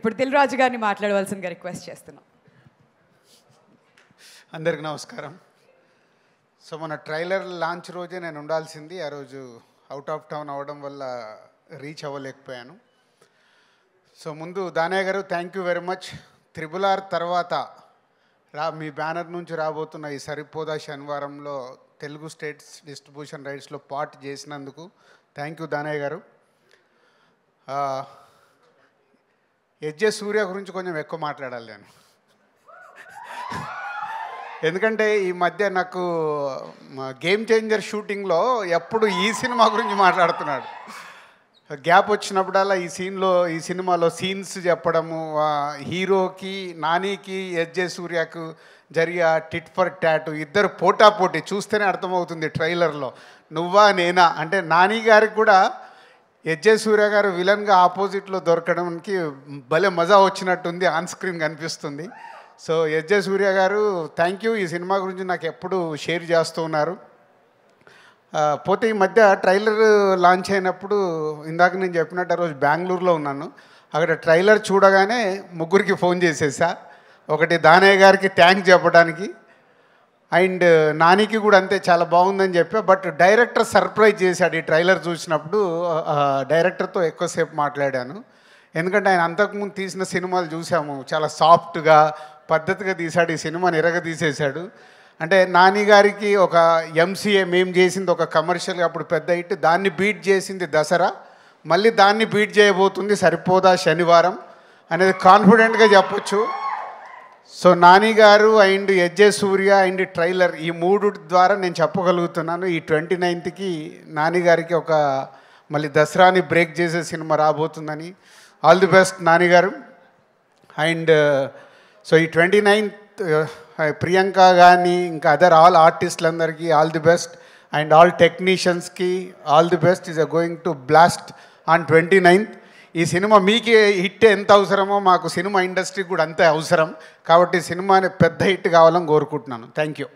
ఇప్పుడు దిల్రాజు గారిని మాట్లాడవలసిందిగా రిక్వెస్ట్ చేస్తున్నాం అందరికి నమస్కారం సో మన ట్రైలర్ లాంచ్ రోజే నేను ఉండాల్సింది ఆ రోజు అవుట్ ఆఫ్ టౌన్ అవ్వడం వల్ల రీచ్ అవ్వలేకపోయాను సో ముందు దానయ్య గారు thank you very much triple R తర్వాత రా మీ బ్యానర్ నుంచి రాబోతున్న ఈ సరిపోదా శనివారంలో తెలుగు స్టేట్స్ డిస్ట్రిబ్యూషన్ రైట్స్లో పార్ట్ చేసినందుకు థ్యాంక్ యూ దానయ్య గారు ఎస్జే సూర్య గురించి కొంచెం ఎక్కువ మాట్లాడాలి నేను ఎందుకంటే ఈ మధ్య నాకు గేమ్ చేంజర్ షూటింగ్లో ఎప్పుడు ఈ సినిమా గురించి మాట్లాడుతున్నాడు గ్యాప్ వచ్చినప్పుడల్లా ఈ సీన్లో ఈ సినిమాలో సీన్స్ చెప్పడము హీరోకి నానికి ఎస్జే సూర్యకు జరిగే టిట్ ఫర్ ట్యాటు ఇద్దరు పోటా పోటీ చూస్తేనే అర్థమవుతుంది ట్రైలర్లో నువ్వా నేనా అంటే నాని గారికి కూడా ఎజ్జే సూర్య గారు విలన్గా ఆపోజిట్లో దొరకడానికి భలే మజా వచ్చినట్టుంది ఆన్ స్క్రీన్ కనిపిస్తుంది సో ఎస్జే సూర్య గారు థ్యాంక్ యూ ఈ సినిమా గురించి నాకు ఎప్పుడు షేర్ చేస్తూ ఉన్నారు పోతే ఈ మధ్య ట్రైలర్ లాంచ్ అయినప్పుడు ఇందాక నేను చెప్పినట్టు ఆ రోజు బెంగళూరులో ఉన్నాను అక్కడ ట్రైలర్ చూడగానే ముగ్గురికి ఫోన్ చేసేసా ఒకటి దానయ్య గారికి థ్యాంక్స్ చెప్పడానికి అండ్ uh, నానికి కూడా అంతే చాలా బాగుందని చెప్పా బట్ డైరెక్టర్ సర్ప్రైజ్ చేశాడు ఈ ట్రైలర్ చూసినప్పుడు డైరెక్టర్తో ఎక్కువసేపు మాట్లాడాను ఎందుకంటే ఆయన అంతకుముందు తీసిన సినిమాలు చూసాము చాలా సాఫ్ట్గా పద్ధతిగా తీశాడు ఈ సినిమాని ఎరగ తీసేశాడు అంటే నాని గారికి ఒక ఎంసీఏ మేము చేసింది ఒక కమర్షియల్గా అప్పుడు పెద్ద హిట్ దాన్ని బీట్ చేసింది దసరా మళ్ళీ దాన్ని బీట్ చేయబోతుంది సరిపోదా శనివారం అనేది కాన్ఫిడెంట్గా చెప్పొచ్చు సో నాని గారు and S J Surya and trailer ఈ మూడు ద్వారా నేను చెప్పగలుగుతున్నాను ఈ ట్వంటీ నైన్త్కి నానిగారికి ఒక మళ్ళీ దసరాని బ్రేక్ చేసే సినిమా రాబోతుందని ఆల్ ది బెస్ట్ నానిగారు అండ్ సో ఈ ట్వంటీ నైన్త్ ప్రియాంక కానీ ఇంకా అదర్ ఆల్ ఆర్టిస్టులందరికీ all the best and all టెక్నీషియన్స్కి all the best is a going to blast on twenty ninth ఈ సినిమా మీకే హిట్ ఎంత అవసరమో మాకు సినిమా ఇండస్ట్రీకి కూడా అంతే అవసరం కాబట్టి సినిమాని పెద్ద హిట్ కావాలని కోరుకుంటున్నాను థ్యాంక్ యూ